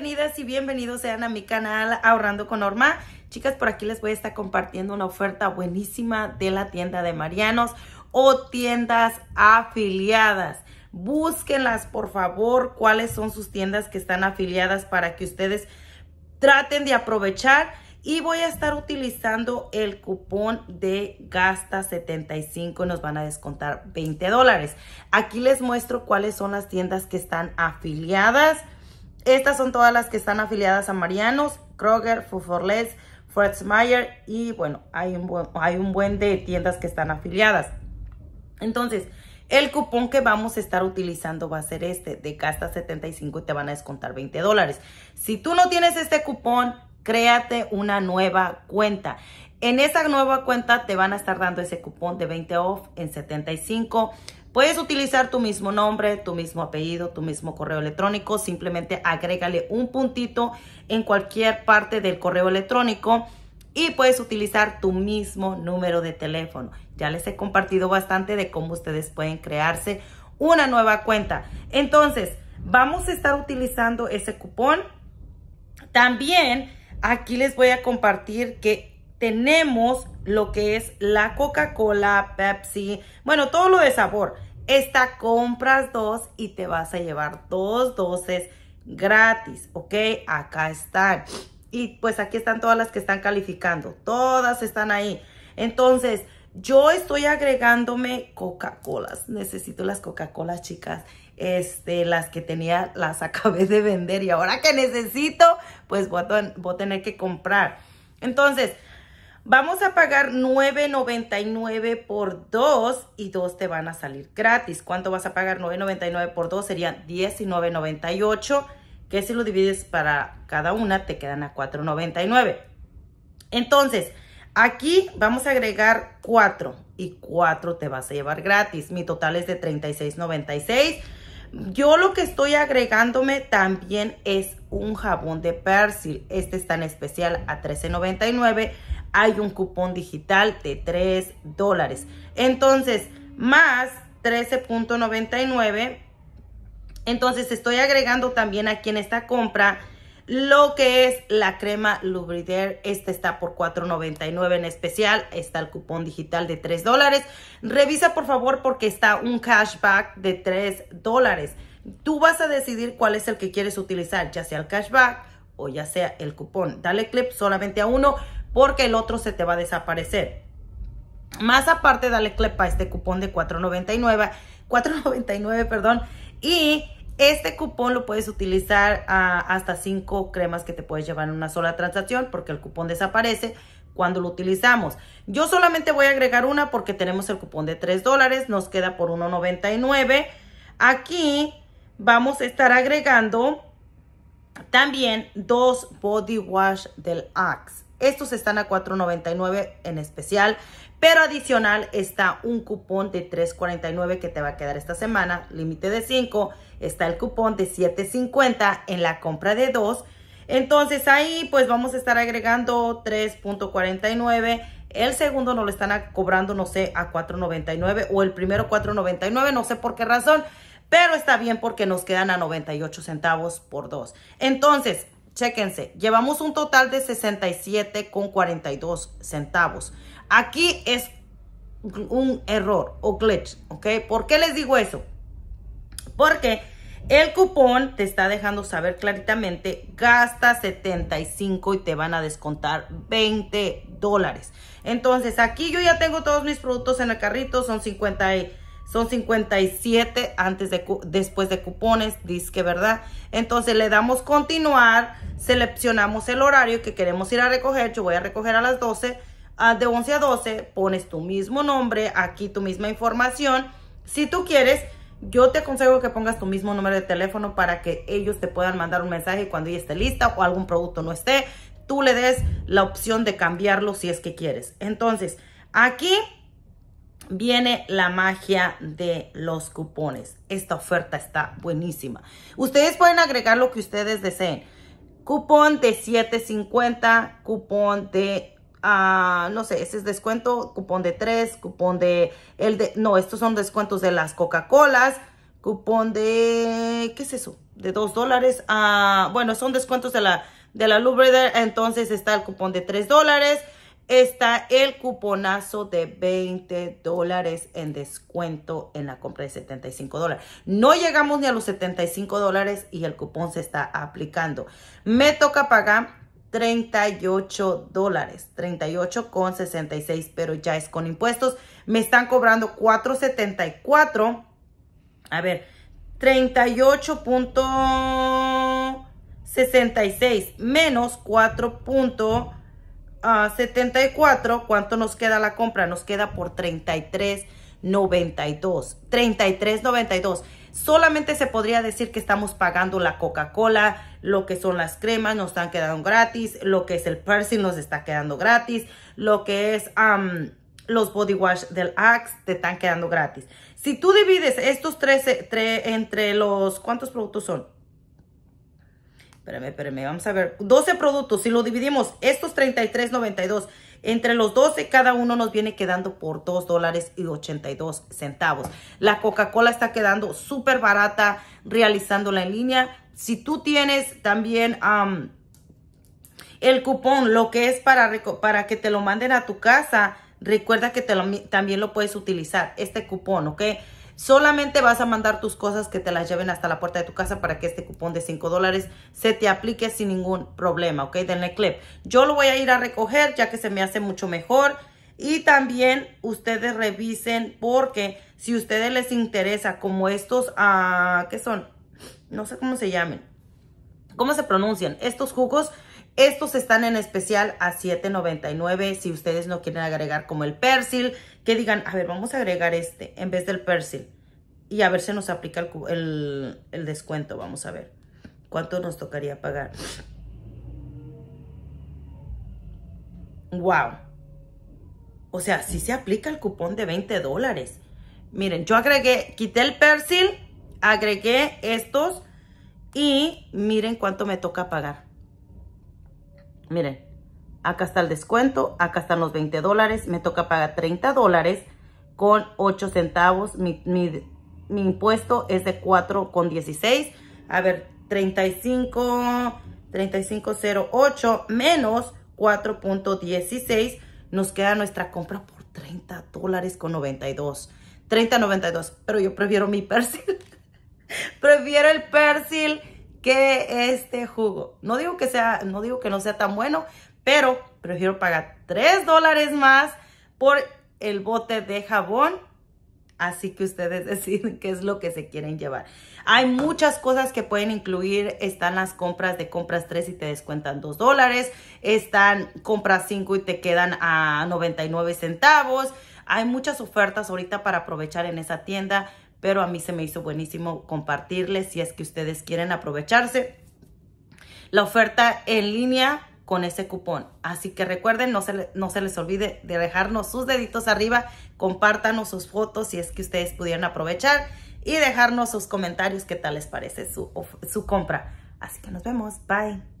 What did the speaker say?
bienvenidas y bienvenidos sean a mi canal Ahorrando con Norma. Chicas, por aquí les voy a estar compartiendo una oferta buenísima de la tienda de Marianos o tiendas afiliadas. Búsquenlas, por favor, cuáles son sus tiendas que están afiliadas para que ustedes traten de aprovechar. Y voy a estar utilizando el cupón de GASTA75. Nos van a descontar 20 dólares. Aquí les muestro cuáles son las tiendas que están afiliadas estas son todas las que están afiliadas a Marianos, Kroger, Food for Less, Meyer y bueno, hay un, buen, de tiendas que están afiliadas. Entonces, el cupón que vamos a estar utilizando va a ser este, de Casta 75 y te van a descontar 20 dólares. Si tú no tienes este cupón, créate una nueva cuenta. En esa nueva cuenta te van a estar dando ese cupón de 20 off en 75 Puedes utilizar tu mismo nombre, tu mismo apellido, tu mismo correo electrónico. Simplemente agrégale un puntito en cualquier parte del correo electrónico y puedes utilizar tu mismo número de teléfono. Ya les he compartido bastante de cómo ustedes pueden crearse una nueva cuenta. Entonces, vamos a estar utilizando ese cupón. También aquí les voy a compartir que tenemos lo que es la Coca-Cola, Pepsi, bueno, todo lo de sabor. Esta compras dos y te vas a llevar dos doces gratis, ¿ok? Acá están. Y pues aquí están todas las que están calificando. Todas están ahí. Entonces, yo estoy agregándome Coca-Colas. Necesito las Coca-Colas, chicas. Este, las que tenía, las acabé de vender. Y ahora que necesito, pues voy a tener que comprar. Entonces, Vamos a pagar $9.99 por 2 y dos te van a salir gratis. ¿Cuánto vas a pagar? $9.99 por 2 serían $19.98, que si lo divides para cada una te quedan a $4.99. Entonces, aquí vamos a agregar 4 y 4 te vas a llevar gratis. Mi total es de $36.96. Yo lo que estoy agregándome también es un jabón de persil. Este está en especial a $13.99 hay un cupón digital de 3 dólares. Entonces, más 13.99. Entonces, estoy agregando también aquí en esta compra lo que es la crema Lubrider. Esta está por $4.99 en especial. Está el cupón digital de 3 dólares. Revisa, por favor, porque está un cashback de 3 dólares. Tú vas a decidir cuál es el que quieres utilizar, ya sea el cashback o ya sea el cupón. Dale clip solamente a uno porque el otro se te va a desaparecer. Más aparte, dale clip a este cupón de 4.99, 4.99, perdón, y este cupón lo puedes utilizar ah, hasta 5 cremas que te puedes llevar en una sola transacción porque el cupón desaparece cuando lo utilizamos. Yo solamente voy a agregar una porque tenemos el cupón de 3 dólares, nos queda por 1.99. Aquí vamos a estar agregando también dos body wash del Axe. Estos están a $4.99 en especial, pero adicional está un cupón de $3.49 que te va a quedar esta semana, límite de 5, está el cupón de $7.50 en la compra de 2. Entonces ahí pues vamos a estar agregando 3.49. El segundo no lo están cobrando, no sé, a 4.99 o el primero 4.99, no sé por qué razón, pero está bien porque nos quedan a 98 centavos por dos. Entonces, Chéquense, llevamos un total de 67,42 centavos. Aquí es un error o glitch, ¿ok? ¿Por qué les digo eso? Porque el cupón te está dejando saber claritamente, gasta 75 y te van a descontar 20 dólares. Entonces, aquí yo ya tengo todos mis productos en el carrito, son 50 son 57 antes de, después de cupones, que ¿verdad? Entonces le damos continuar, seleccionamos el horario que queremos ir a recoger, yo voy a recoger a las 12, ah, de 11 a 12, pones tu mismo nombre, aquí tu misma información, si tú quieres, yo te aconsejo que pongas tu mismo número de teléfono para que ellos te puedan mandar un mensaje cuando ya esté lista o algún producto no esté. Tú le des la opción de cambiarlo si es que quieres. Entonces, aquí viene la magia de los cupones. Esta oferta está buenísima. Ustedes pueden agregar lo que ustedes deseen. Cupón de 7.50, cupón de, ah, no sé, ese es descuento, cupón de 3, cupón de, el de, no, estos son descuentos de las Coca-Colas, cupón de, ¿qué es eso? De 2 dólares. Ah, bueno, son descuentos de la, de la Lubreder, entonces está el cupón de 3 dólares está el cuponazo de 20 dólares en descuento en la compra de 75 dólares. No llegamos ni a los 75 dólares y el cupón se está aplicando. Me toca pagar 38 dólares, 38 pero ya es con impuestos. Me están cobrando 4.74. A ver, 38.66 menos 4. 74, ah, ¿cuánto nos queda la compra? Nos queda por 33.92. 33.92. Solamente se podría decir que estamos pagando la Coca-Cola, lo que son las cremas nos están quedando gratis, lo que es el Percy nos está quedando gratis, lo que es los body wash del Axe te están quedando gratis. Si tú divides estos 13 entre los, ¿cuántos productos son? Espérame, espérame, vamos a ver. 12 productos, si lo dividimos, estos 33.92, entre los 12 cada uno nos viene quedando por $2.82. dólares y 82 centavos. La Coca-Cola está quedando súper barata realizándola en línea. Si tú tienes también el cupón, lo que es para, para que te lo manden a tu casa, recuerda que también lo puedes utilizar, este cupón, ¿ok? Solamente vas a mandar tus cosas que te las lleven hasta la puerta de tu casa para que este cupón de 5 dólares se te aplique sin ningún problema, ¿ok? Del clip. Yo lo voy a ir a recoger ya que se me hace mucho mejor. Y también ustedes revisen porque si a ustedes les interesa como estos, ah, ¿qué son? No sé cómo se llamen. ¿Cómo se pronuncian? Estos jugos estos están en especial a $7.99 si ustedes no quieren agregar como el persil, que digan, a ver, vamos a agregar este en vez del persil. Y a ver si nos aplica el, descuento, vamos a ver. ¿Cuánto nos tocaría pagar? Wow. O sea, si se aplica el cupón de 20 dólares. Miren, yo agregué, quité el persil, agregué estos y miren cuánto me toca pagar. Miren, acá está el descuento, acá están los 20 dólares, me toca pagar 30 dólares con 8 centavos, mi, impuesto es de 4.16. a ver, 35, 3508 menos 4.16, nos queda nuestra compra por 30 dólares con 92, 30.92, pero yo prefiero mi persil, prefiero el persil, que este jugo. No digo que sea, no digo que no sea tan bueno, pero prefiero pagar 3 dólares más por el bote de jabón. Así que ustedes deciden qué es lo que se quieren llevar. Hay muchas cosas que pueden incluir. Están las compras de compras 3 y te descuentan 2 dólares. Están compras 5 y te quedan a 99 centavos. Hay muchas ofertas ahorita para aprovechar en esa tienda pero a mí se me hizo buenísimo compartirles si es que ustedes quieren aprovecharse la oferta en línea con ese cupón. Así que recuerden, no se, no se les olvide de dejarnos sus deditos arriba, compártanos sus fotos si es que ustedes pudieran aprovechar y dejarnos sus comentarios qué tal les parece su, su compra. Así que nos vemos, bye.